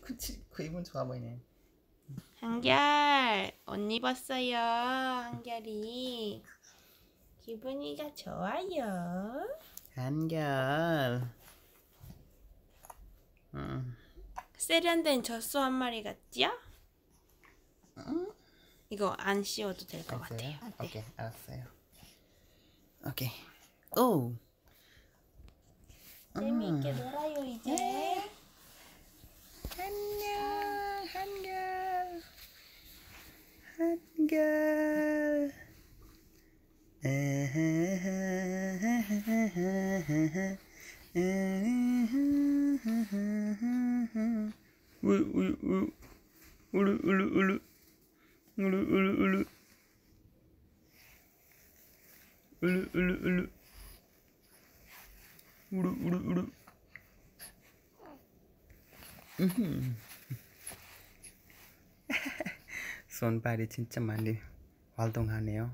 그치 그, 그 입은 좋아 보이네 한결 옷 입었어요 한결이 기분이가 좋아요 한결 음. 세련된 젖소 한 마리 같지요? 음? 이거 안 씌워도 될 것 같아요 네. 오케이 알았어요 오케이 오 재미있게 음. 놀아 손발이 진짜 많이 활동하네요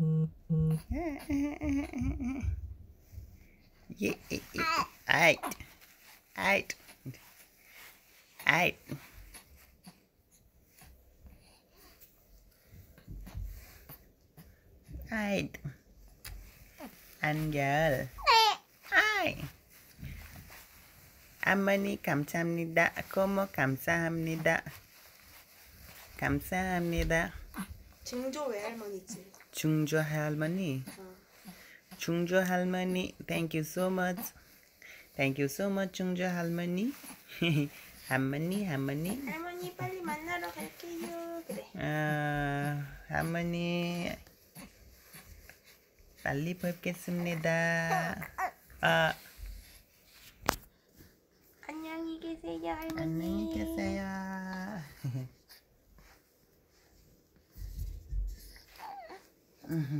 음, 음. 음. Yeah, yeah, yeah. Eight. Eight. Eight. Eight. Anh giờ. Ai. Amani 감사합니다. 고모 감사합니다. 감사합니다. 증조 외할머니지. 증조 할머니. 어. 충주 할머니 thank you so much thank you so much 중조 할머니 할머니 할머니 할머니 빨리 만나러 갈게요 그래 아 할머니 빨리 뵙겠습니다 아 안녕히 계세요 할머니 안녕히 계세요 Mm-hmm.